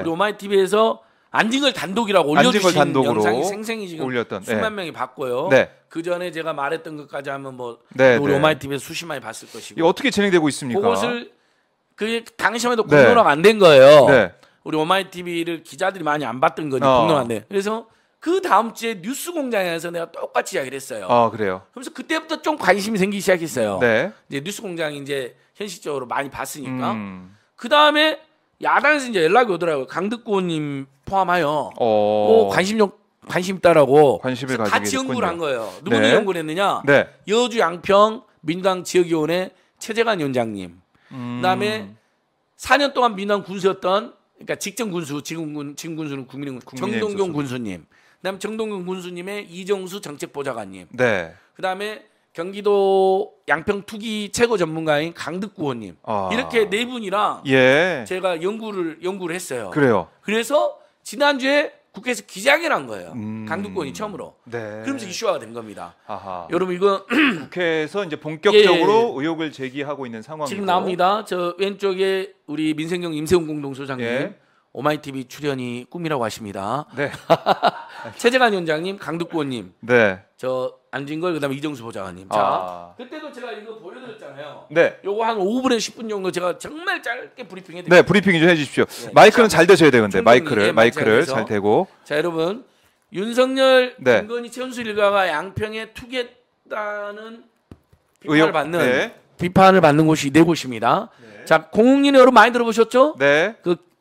우 오마이TV에서 안징을 단독이라고 올려주신 안징을 영상이 생생히 지금 올렸던, 수만 네. 명이 봤고요. 네. 그 전에 제가 말했던 것까지 하면 뭐 네, 우리 오마이TV에 서 수십 만이 봤을 것이고 어떻게 진행되고 있습니까? 그것을 그 당시에도 네. 공론화가 안 된 거예요. 네. 우리 오마이TV를 기자들이 많이 안 봤던 거니 어. 공론화 안 돼. 그래서 그 다음 주에 뉴스 공장에서 내가 똑같이 이야기를 했어요. 아 그래요. 그래서 그때부터 좀 관심이 생기기 시작했어요. 네. 이제 뉴스 공장이 이제 현실적으로 많이 봤으니까 음. 그 다음에 야당에서 이제 연락이 오더라고요. 강득구님 포함하여 어... 뭐 관심 좀 관심 있다라고 관심을 같이 됐군요. 연구를 한 거예요. 누구를 네. 연구를 했느냐? 네. 여주 양평 민당 지역위원회 최재관 위원장님. 음... 그다음에 4년 동안 민당 군수였던 그러니까 직전 군수 지금 군 지금 군수는 국민의힘 정동경 군수님. 그다음에 정동경 군수님의 이정수 정책보좌관님. 네. 그다음에 경기도 양평 투기 최고 전문가인 강득구 원님 아. 이렇게 네 분이랑 예. 제가 연구를 연구를 했어요. 그래요. 그래서 지난주에 국회에서 기자회견 한 거예요. 음. 강구권이 처음으로. 네. 그러면서 이슈화가 된 겁니다. 아하. 여러분 이건 국회에서 이제 본격적으로 예, 예, 예, 의혹을 제기하고 있는 상황이고 지금 나옵니다. 저 왼쪽에 우리 민생경 임세훈 공동소장님, 예. 오마이TV 출연이 꿈이라고 하십니다. 네. 최재관 위원장님, 강득구원님. 네. 저 안진걸 그다음에 이정수 보좌관님. 자, 아. 그때도 제가 이거 보여드렸잖아요. 네. 요거 한 5분에 10분 정도 제가 정말 짧게 브리핑해 드릴게요. 네, 브리핑 좀 해주십시오. 네. 마이크는 잘 되셔야 되는데 마이크를 예, 마이크를 잘 되고. 자, 여러분 윤석열, 네. 김건희, 최은수 일가가 양평에 투겠다는 비판을 의혹, 받는 네. 비판을 받는 곳이 네 곳입니다. 네. 자, 공익인 여러분 많이 들어보셨죠? 네. 그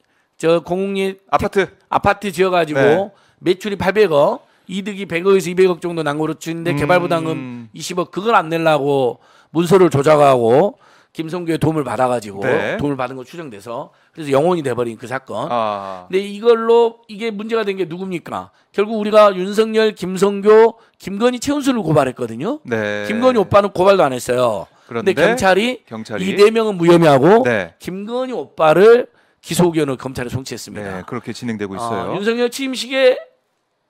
저 공공립 아파트 택, 아파트 지어가지고 네. 매출이 800억, 이득이 100억에서 200억 정도 난 거로 치는데 음. 개발부담금 20억 그걸 안 낼라고 문서를 조작하고 김성규의 도움을 받아가지고 네. 도움을 받은 거 추정돼서 그래서 영원이 돼버린 그 사건. 아. 근데 이걸로 이게 문제가 된 게 누굽니까? 결국 우리가 윤석열, 김성규 김건희 최은수를 고발했거든요. 네. 김건희 오빠는 고발도 안 했어요. 그런데 경찰이, 경찰이. 이네 명은 무혐의하고 네. 김건희 오빠를 기소 의견을 검찰에 송치했습니다. 네, 그렇게 진행되고 아, 있어요. 아, 윤석열 취임식에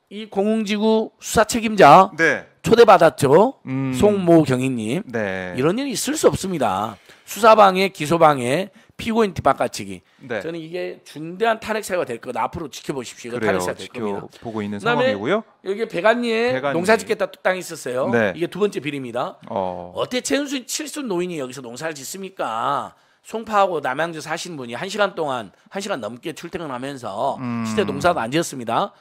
이 공흥지구 수사 책임자 네. 초대받았죠. 음. 송모 경위님. 네. 이런 일이 있을 수 없습니다. 수사방해, 기소방해, 피고인 뒷바깥치기. 네. 저는 이게 중대한 탄핵 사유가 될 거다. 앞으로 지켜보십시오. 탄핵 사유 될 겁니다. 보고 있는 상황이고요. 여기 배관리에 배관리. 농사짓겠다 땅이 있었어요. 네. 이게 두 번째 비리입니다. 어. 어떻게 최순 칠순 노인이 여기서 농사를 짓습니까? 송파하고 남양주 사신 분이 한 시간 동안 한 시간 넘게 출퇴근하면서 음. 시대 농사도 안 지었습니다.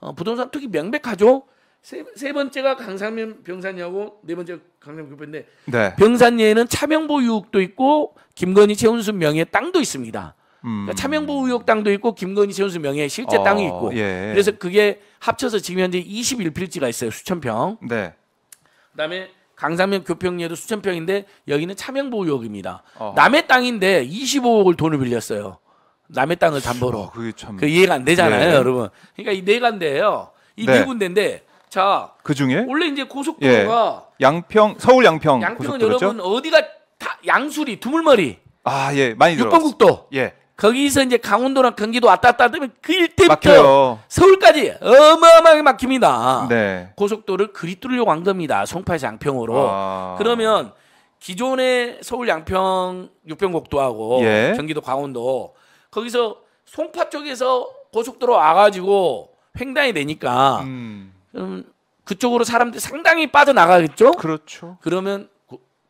어, 부동산 투기 명백하죠. 세, 세 번째가 강상면 병산이하고 네 번째 강남 교배인데 네. 병산리에는 차명보유역도 있고 김건희 최훈수 명의 땅도 있습니다. 음. 그러니까 차명보유역 땅도 있고 김건희 최훈수 명의 실제 어, 땅이 있고 예. 그래서 그게 합쳐서 지금 현재 21필지가 있어요 수천 평. 네. 그다음에 강상면 교평리에도 수천 평인데 여기는 차명보유역입니다. 남의 땅인데 25억을 돈을 빌렸어요. 남의 땅을 담보로. 어, 그게 참. 그 이해가 안 되잖아요, 네. 여러분. 그러니까 이네 간데예요. 이네 네 군데인데 자. 그 중에 원래 이제 고속도로가 예. 양평 서울 양평 양평은 고속도로죠? 여러분 어디가 다 양수리 두물머리. 아 예, 많이 들어. 육번국도. 예. 거기서 이제 강원도랑 경기도 왔다 갔다 하면 그 일대부터 막혀요. 서울까지 어마어마하게 막힙니다. 네. 고속도로를 그리 뚫으려고 한 겁니다. 송파에서 양평으로. 아... 그러면 기존의 서울 양평 육평곡도하고 예. 경기도 강원도 거기서 송파 쪽에서 고속도로 와가지고 횡단이 되니까 음. 그럼 음, 그쪽으로 사람들이 상당히 빠져나가겠죠? 그렇죠. 그러면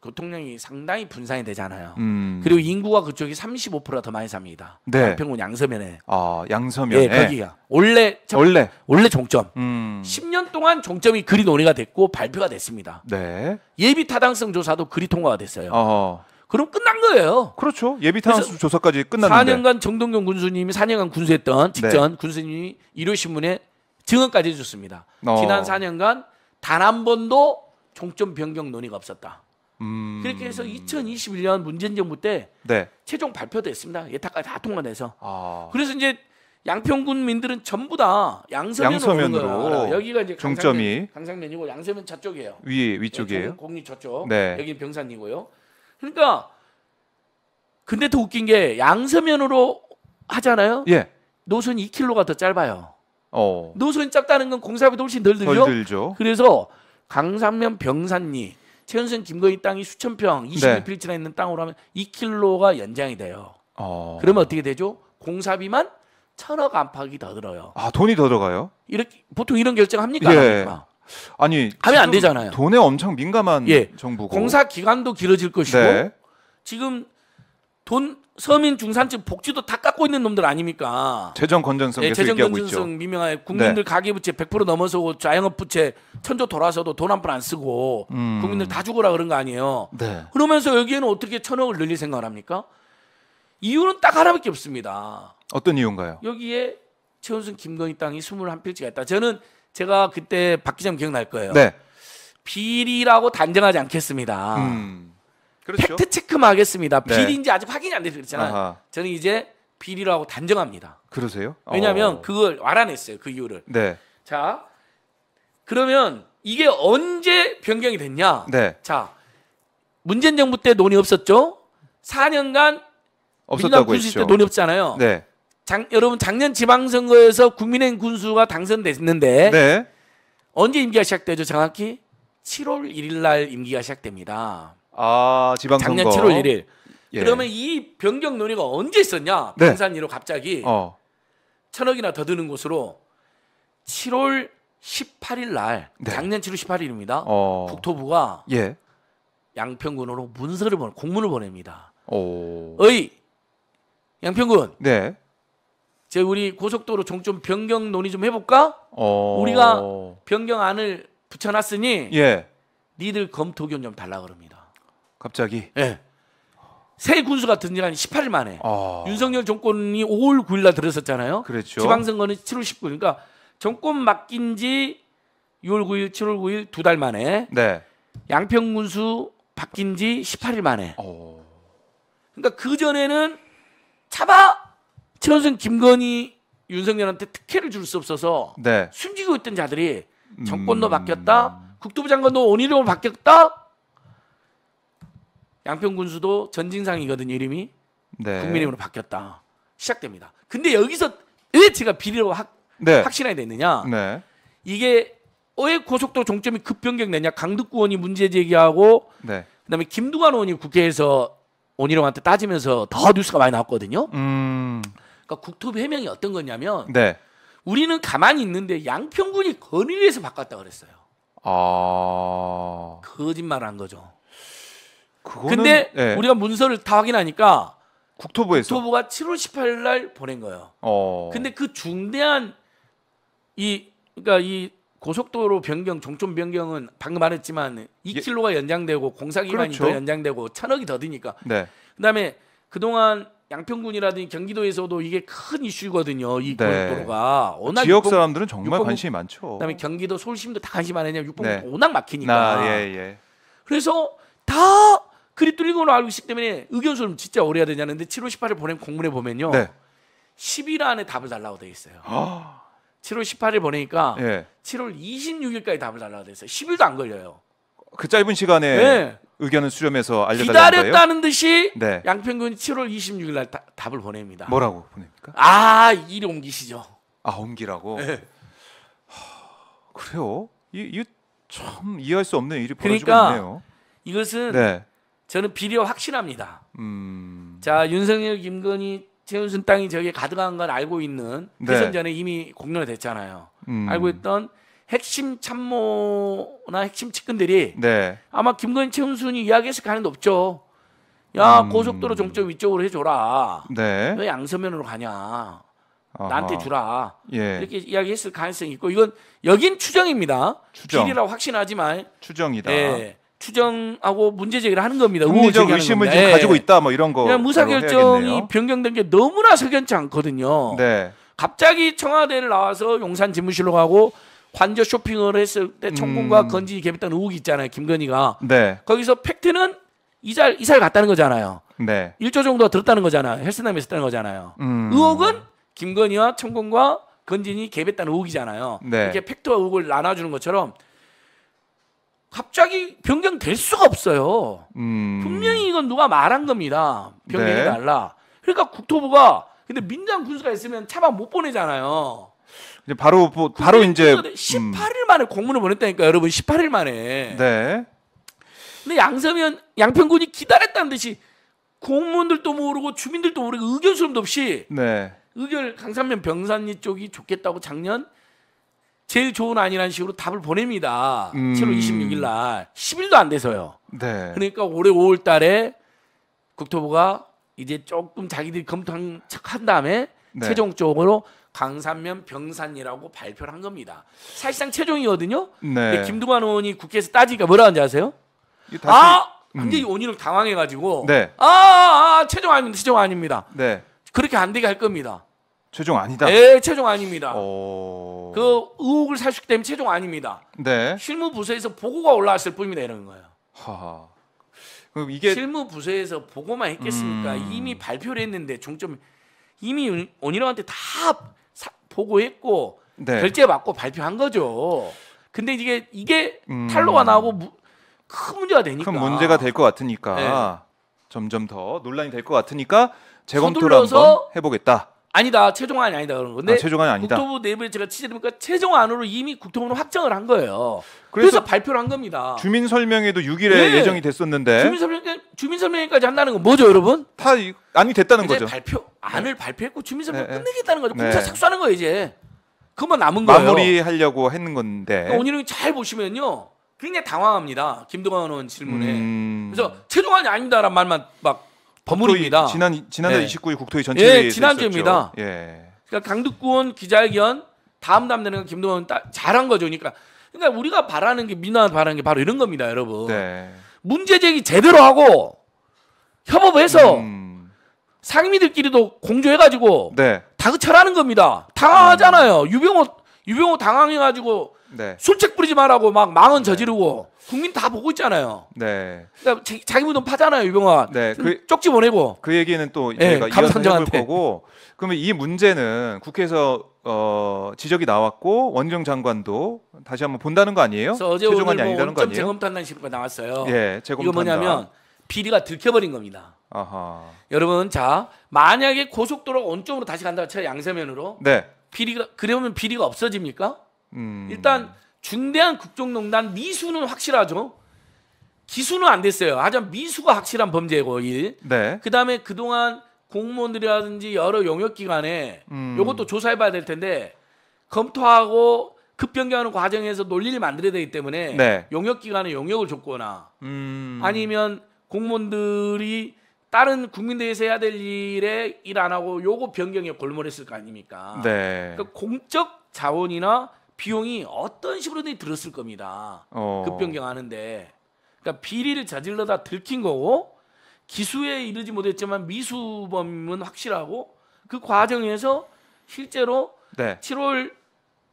교통량이 상당히 분산이 되잖아요. 음. 그리고 인구가 그쪽이 35%더 가 많이 삽니다. 네. 평군 양서면에. 아 양서면에. 예, 거기가 원래 첫, 원래 원래 종점. 음. 10년 동안 종점이 그리 논의가 됐고 발표가 됐습니다. 네. 예비 타당성 조사도 그리 통과가 됐어요. 어허. 그럼 끝난 거예요. 그렇죠. 예비 타당성 조사까지 끝났는데. 4년간 정동경 군수님이 4년간 군수했던 네. 직전 네. 군수님이 일요 신문에 증언까지 해줬습니다. 어. 지난 4년간 단 한 번도 종점 변경 논의가 없었다. 음... 그렇게 해서 2021년 문재인 정부 때 네. 최종 발표도했습니다 예타까지 다 통과돼서. 아... 그래서 이제 양평군민들은 전부 다 양서면 양서면으로 여기가 이제 중점이 강상면, 이고 양서면 저쪽이에요. 위 위쪽이에요. 네, 공리 저쪽. 네. 여기는 병산이고요. 그러니까 근데 더 웃긴 게 양서면으로 하잖아요. 예. 노선 2km가 더 짧아요. 어. 노선이 짧다는 건 공사비도 훨씬 덜 들죠. 덜 들죠. 그래서 강산면 병산리 최현승 김건희 땅이 수천 평 22필지나 네. 있는 땅으로 하면 2킬로가 연장이 돼요. 어... 그러면 어떻게 되죠? 공사비만 천억 안팎이 더 들어요. 아 돈이 더 들어가요? 이렇게 보통 이런 결정 예. 합니까? 예. 아니 하면 안 되잖아요. 돈에 엄청 민감한 예. 정부고 공사 기간도 길어질 것이고 네. 지금 돈 서민 중산층 복지도 다 깎고 있는 놈들 아닙니까? 재정 건전성 네, 계속 재정 얘기하고 건전성 있죠. 미명하에 국민들 네. 가계부채 100% 넘어서고 자영업부채 천조 돌아서도 돈 한 푼 안 쓰고 음. 국민들 다죽어라 그런 거 아니에요. 네. 그러면서 여기에는 어떻게 천억을 늘릴 생각을 합니까? 이유는 딱 하나밖에 없습니다. 어떤 이유인가요? 여기에 최원순 김건희 땅이 21필지가 있다. 저는 제가 그때 박 기자님 기억날 거예요. 네. 비리라고 단정하지 않겠습니다. 음. 그렇죠. 팩트 체크만 하겠습니다. 네. 비리인지 아직 확인이 안 돼서 그렇잖아요. 저는 이제 비리라고 단정합니다. 그러세요? 왜냐하면 어. 그걸 알아냈어요. 그 이유를. 네. 자, 그러면 이게 언제 변경이 됐냐? 네. 자, 문재인 정부 때 논의 없었죠? 4년간 없었다고 군수 때 논의 없잖아요. 네. 장, 여러분 작년 지방선거에서 국민의 군수가 당선됐는데 네. 언제 임기가 시작되죠? 정확히 7월 1일 날 임기가 시작됩니다. 아 지방선거 작년 7월 1일. 예. 그러면 이 변경 논의가 언제 있었냐? 네. 산이로 갑자기 어. 천억이나 더 드는 곳으로 7월 18일 날 네. 작년 7월 18일입니다. 어. 국토부가 예. 양평군으로 문서를 보내 공문을 보냅니다. 오. 어이 양평군. 네. 제 우리 고속도로 종점 변경 논의 좀 해볼까? 어... 우리가 변경안을 붙여놨으니 예. 니들 검토견 좀 달라 그럽니다. 갑자기? 예. 새 군수 같은 일한 18일 만에 아. 윤석열 정권이 5월 9일 날 들어섰잖아요. 그렇죠. 지방선거는 7월 19일. 그러니까 정권 맡긴 지 6월 9일, 7월 9일 두 달 만에 네. 양평 군수 바뀐 지 18일 만에. 오. 어. 그러니까 그 전에는 차마 최원순 김건희 윤석열한테 특혜를 줄 수 없어서 네. 숨지고 있던 자들이 음. 정권도 음... 바뀌었다, 국토부 장관도 원희룡으로 바뀌었다, 양평군수도 전진상이거든요 이름이 네. 국민의힘으로 바뀌었다 시작됩니다. 근데 여기서 왜 제가 비리로 확, 네. 확신하게 됐느냐? 네. 이게 왜 고속도로 종점이 급변경되냐? 강득구 의원이 문제 제기하고 네. 그다음에 김두관 의원이 국회에서 원희룡한테 따지면서 더 뉴스가 많이 나왔거든요. 음... 그러니까 국토부 해명이 어떤 거냐면 네. 우리는 가만히 있는데 양평군이 건의에서 바꿨다 고 그랬어요. 아... 거짓말한 거죠. 그거는, 근데 네. 우리가 문서를 다 확인하니까 국토부에서 국토부가 7월 18일 날 보낸 거예요. 어. 근데 그 중대한 이 그러니까 이 고속도로 변경, 종점 변경은 방금 말했지만 2킬로가 예. 연장되고 공사 기간이 그렇죠. 더 연장되고 천억이 더 드니까. 네. 그다음에 그동안 양평군이라든지 경기도에서도 이게 큰 이슈거든요. 이 네. 고속도로가 워낙 지역 6번, 사람들은 정말 6번, 관심이 많죠. 그다음에 경기도, 서울시민도 다 관심 많으냐. 육봉 네. 워낙 막히니까. 아, 예, 예. 그래서 다 그리 뚫린 걸로 알고 있기 때문에 의견 수렴 진짜 오래 해야 되냐는데 7월 18일 보낸 공문에 보면요. 네. 10일 안에 답을 달라고 돼 있어요. 아. 7월 18일 보내니까 네. 예. 7월 26일까지 답을 달라고 돼 있어요. 10일도 안 걸려요. 그 짧은 시간에 네. 의견을 수렴해서 알려달라는 거예요? 기다렸다는 듯이 네. 양평군이 7월 26일 날 답을 보냅니다. 뭐라고 보냅니까? 아, 일 옮기시죠. 아, 옮기라고? 네. 하, 그래요? 이, 이참 이해할 수 없는 일이 벌어지고 그러니까 있네요. 이것은 네. 저는 비리와 확신합니다. 음. 자 윤석열, 김건희, 최윤순 땅이 저기에 가득한 걸 알고 있는 네. 대선 네. 전에 이미 공론화 됐잖아요. 음. 알고 있던 핵심 참모나 핵심 측근들이 네. 아마 김건희, 최윤순이 이야기했을 가는 데 없죠. 야 음. 고속도로 종점 위쪽으로 해줘라. 네. 왜 양서면으로 가냐? 아하. 나한테 주라. 예. 이렇게 이야기했을 가능성이 있고 이건 여긴 추정입니다. 추정. 비리라고 확신하지만 추정이다. 예. 추정하고 문제 제기를 하는 겁니다. 합리적 의심을 지 예. 가지고 있다 뭐 이런 거. 무사 결정이 변경된 게 너무나 석연치 않거든요. 네. 갑자기 청와대를 나와서 용산 집무실로 가고 관저 쇼핑을 했을 때 총군과 음. 건지 개입했다의혹 있잖아요. 김건희가. 네. 거기서 팩트는 이살 이살 갔다는 거잖아요. 네. 1조 정도 들었다는 거잖아요. 헬스남에 있었다는 거잖아요. 음. 의혹은 김건희와 총군과 건진이 개입했다는 의혹이잖아요. 네. 이렇게 팩트와 의혹을 나눠주는 것처럼 갑자기 변경될 수가 없어요. 음... 분명히 이건 누가 말한 겁니다. 변경해 네. 달라. 그러니까 국토부가 근데 민장 군수가 있으면 차박 못 보내잖아요. 이제 바로 뭐, 바로 이제 18일 음. 만에 음... 공문을 보냈다니까 여러분 18일 만에. 네. 근데 양서면 양평군이 기다렸다는 듯이 공무원들도 모르고 주민들도 모르고 의견 수렴도 없이 네. 의결 강산면 병산리 쪽이 좋겠다고 작년 제일 좋은 아니라는 식으로 답을 보냅니다. 음. 7월 26일 날 10일도 안 돼서요. 네. 그러니까 올해 5월 달에 국토부가 이제 조금 자기들이 검토한 척한 다음에 네. 최종적으로 강산면 병산이라고 발표를 한 겁니다. 사실상 최종이거든요. 네. 김두관 의원이 국회에서 따지니까 뭐라 하는지 아세요? 다시, 아! 근데 히 음. 원인을 당황해가지고 네. 아, 아, 아, 최종 아닙니다. 최종 아닙니다. 네. 그렇게 안 되게 할 겁니다. 최종 아니다. 예, 최종 아닙니다. 오... 어. 그 의혹을 사셨 때문에 최종 아닙니다. 네. 실무 부서에서 보고가 올라왔을 뿐이다 이런 거예요. 하하. 그럼 이게 실무 부서에서 보고만 했겠습니까? 음... 이미 발표를 했는데 중점 이미 원희룡한테 다 사, 보고했고 네. 결제 받고 발표한 거죠. 근데 이게 이게 음... 탈로가 나오고 무, 큰 문제가 되니까 큰 문제가 될 것 같으니까 네. 점점 더 논란이 될 것 같으니까 재검토를 한번 해보겠다. 아니다 최종안이 아니다 그런 건데 아, 최종안이 아니다. 국토부 내부에 제가 취재를 보니까 최종안으로 이미 국토부는 확정을 한 거예요. 그래서, 그래서 발표를 한 겁니다. 주민 설명회도 6일에 네. 예정이 됐었는데 주민 설명 주민 설명회까지 한다는 건 뭐죠, 여러분? 다 안이 됐다는 거죠. 발표 안을 네. 발표했고 주민 설명 네. 네. 끝내겠다는 거죠. 공사 네. 착수하는 거예요 이제. 그만 남은 거예요. 마무리하려고 했는 건데. 그러니까 오늘은 잘 보시면요, 굉장히 당황합니다. 김동완 의원 질문에. 음... 그래서 최종안이 아니다라는 말만 막 법문입니다. 지난 지난달 네. 29일 국토위 전체 회 예, 지난주입니다. 예. 그러니까 강득구원 기자회견 다음 담내는 김동원 따, 잘한 거죠. 그러니까 그러니까 우리가 바라는 게 민화 바라는 게 바로 이런 겁니다, 여러분. 네. 문제 제기 제대로 하고 협업해서 음. 상미들끼리도 공조해가지고 네. 다그쳐라는 겁니다. 당황하잖아요. 음. 유병호 유병호 당황해가지고 네. 술책 부리지 말라고 막 망언 네. 저지르고 국민 다 보고 있잖아요. 네. 그러니까 자기 무덤 파잖아요, 유병아. 네. 그, 쪽지 보내고. 그 얘기는 또 예, 저희가 이어서 해볼 거고. 그러면 이 문제는 국회에서 어, 지적이 나왔고 원경 장관도 다시 한번 본다는 거 아니에요? 그래서 어제 오뭐 아니라는 거 아니에요? 재검 탄단 시가 나왔어요. 예, 재검 이거 뭐냐면 비리가 들켜버린 겁니다. 아하. 여러분 자 만약에 고속도로 원점으로 다시 간다쳐 양세면으로. 네. 비리가 그러면 비리가 없어집니까? 음. 일단 중대한 국정농단 미수는 확실하죠. 기수는 안 됐어요. 하지만 미수가 확실한 범죄고 일. 네. 그다음에 그동안 공무원들이라든지 여러 용역기관에 음. 이것도 조사해봐야 될 텐데 검토하고 급변경하는 과정에서 논리를 만들어야 되기 때문에 네. 용역기관에 용역을 줬거나 음. 아니면 공무원들이 다른 국민들에서 해야 될 일에 일 안 하고 요거 변경에 골몰했을 거 아닙니까? 네. 그러니까 공적 자원이나 비용이 어떤 식으로든 들었을 겁니다. 어. 급변경하는데. 그러니까 비리를 저질러다 들킨 거고 기수에 이르지 못했지만 미수범은 확실하고 그 과정에서 실제로 네. 7월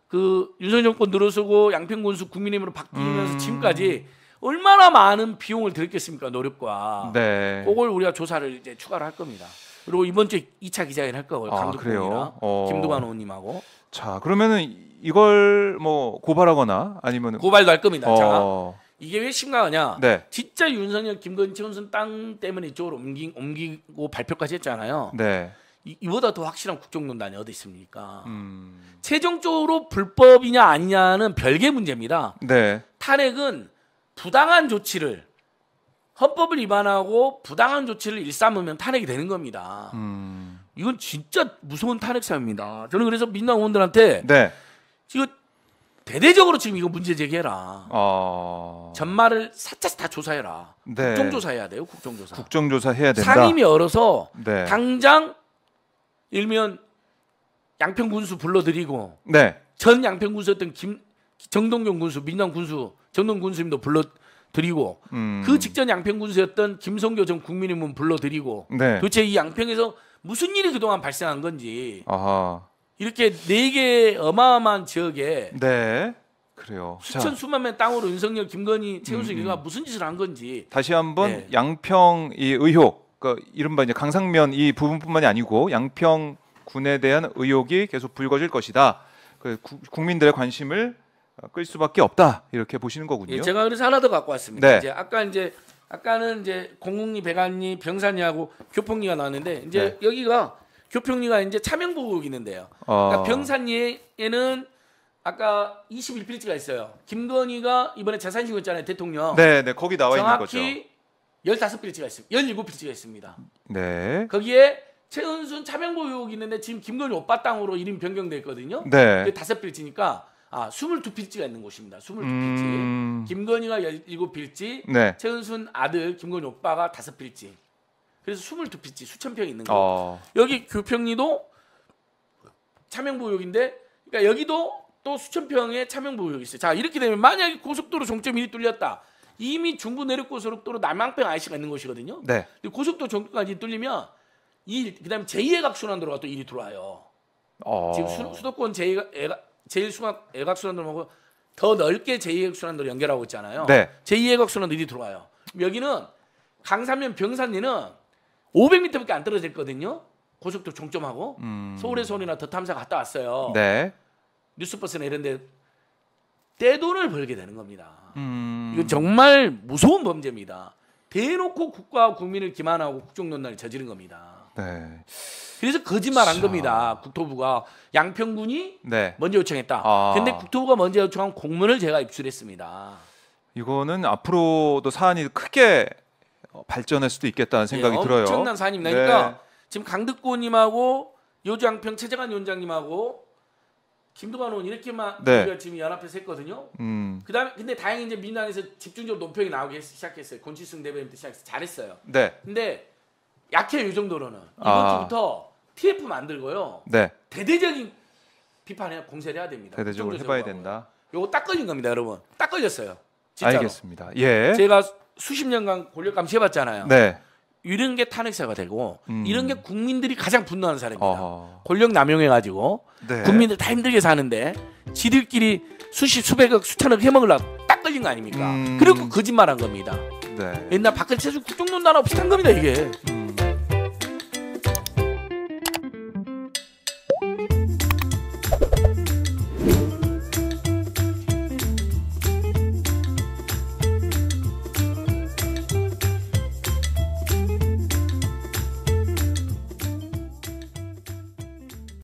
그 윤석열 정권 들어서고 양평군수 국민의힘으로 바뀌면서 음... 지금까지 얼마나 많은 비용을 들였겠습니까 노력과 네. 그걸 우리가 조사를 이제 추가를 할 겁니다. 그리고 이번 주에 2차 기자회견 할 거고요. 감독님이랑 아, 어. 김두관 의원님하고. 자, 그러면은 이걸 뭐 고발하거나 아니면 고발도 할 겁니다. 어. 자, 이게 왜 심각하냐? 네. 진짜 윤석열, 김건희, 최원순 땅 때문에 이쪽으로 옮기, 고 발표까지 했잖아요. 네. 이, 이보다 더 확실한 국정농단이 어디 있습니까? 음. 최종적으로 불법이냐 아니냐는 별개 문제입니다. 네. 탄핵은 부당한 조치를 헌법을 위반하고 부당한 조치를 일삼으면 탄핵이 되는 겁니다. 음. 이건 진짜 무서운 탄핵사입니다. 저는 그래서 민당 의원들한테 네. 이거 대대적으로 지금 이거 문제 제기해라. 어... 전말을 사차시 다 조사해라. 네. 국정조사해야 돼요. 국정조사. 국정조사 해야 된다. 상임이얼어서 네. 당장 일면 양평 군수 불러드리고 네. 전 양평 군수였던 김 정동경 군수, 민당 군수, 정동 군수님도 불러 드리고 음. 그 직전 양평 군수였던 김성교 전국민의힘 불러드리고 네. 도대체 이 양평에서 무슨 일이 그동안 발생한 건지 아하. 이렇게 네개 어마어마한 지역에 네. 그래요. 수천 자. 수만 명 땅으로 윤석열, 김건희, 최은순 이가 음, 음. 무슨 짓을 한 건지 다시 한번 네. 양평 이 의혹 그러니까 이른바 이제 강상면 이 부분뿐만이 아니고 양평 군에 대한 의혹이 계속 불거질 것이다. 그 구, 국민들의 관심을 끌 수밖에 없다 이렇게 보시는 거군요. 예, 제가 그래서 하나 더 갖고 왔습니다. 네. 이제 아까 이제 아까는 이제 공궁리, 배관리, 병산리하고 교평리가 나왔는데 이제 네. 여기가 교평리가 이제 차명보국이는데요. 어... 그러니까 병산리에는 아까 21필지가 있어요. 김건희가 이번에 재산 신고잖아요 대통령. 네, 네, 거기 나와 있는 거죠. 15필지가 있습니다. 17필지가 있습니다. 네. 거기에 최은순 차명보 의이 있는데 지금 김건희 오빠 땅으로 이름 변경됐거든요. 네. 다 필지니까 아, 22필지가 있는 곳입니다. 22필지. 음... 김건희가 17필지, 네. 최은순 아들 김건희 오빠가 5필지. 그래서 22필지 수천 평 있는 거. 어... 여기 교평리도 차명보육인데 그러니까 여기도 또 수천 평의 차명보육이 있어요. 자, 이렇게 되면 만약에 고속도로 종점이 뚫렸다. 이미 중부 내륙고속도로 남양평 IC가 있는 곳이거든요. 네. 근데 고속도로 종점까지 뚫리면 이 그다음에 제2의 각순환도로가 또 이리 들어와요. 어... 지금 수, 도권 제2의 제1수각 외곽순환도로하고 더 넓게 제2외곽순환도로 연결하고 있잖아요. 네. 제2외곽순환도로 들어와요. 여기는 강산면 병산리는 500m밖에 안 떨어졌거든요. 고속도로 종점하고 음. 서울에서 오이나 더 탐사 갔다 왔어요. 네. 뉴스버스나 이런 데 떼돈을 벌게 되는 겁니다. 음. 이거 정말 무서운 범죄입니다. 대놓고 국가와 국민을 기만하고 국정농단을 저지른 겁니다. 네. 그래서 거짓말한 겁니다. 국토부가 양평군이 네. 먼저 요청했다. 아... 근데 국토부가 먼저 요청한 공문을 제가 입수했습니다. 이거는 앞으로도 사안이 크게 발전할 수도 있겠다는 예, 생각이 네, 들어요. 엄청난 사안입니다. 그러니까 네. 그러니까 지금 강득권님하고 요주양평 최재관 위원장님하고 김두관 의원 이렇게만 우리가 네. 지금 연합해서 했거든요. 음. 그다음에 근데 다행히 이제 민주당에서 집중적으로 논평이 나오기 시작했어요. 권칠승 대변인 때 시작해서 잘했어요. 네. 근데 약해요 이 정도로는 이번 아. 주부터 TF 만들고요. 네. 대대적인 비판에 공세를 해야 됩니다. 대대적으로 해봐야 된다. 요거 딱 꺼진 겁니다, 여러분. 딱꺼졌어요 진짜로. 알겠습니다. 예. 제가 수십 년간 권력 감시해봤잖아요. 네. 이런 게 탄핵사가 되고 음. 이런 게 국민들이 가장 분노하는 사례입니다. 어허. 권력 남용해가지고 네. 국민들 다 힘들게 사는데 지들끼리 수십 수백억 수천억 해먹으려고 딱 꺼진 거 아닙니까? 음. 그리고 거짓말한 겁니다. 네. 옛날 박근혜 체중 국정농단하고 비슷한 겁니다 이게.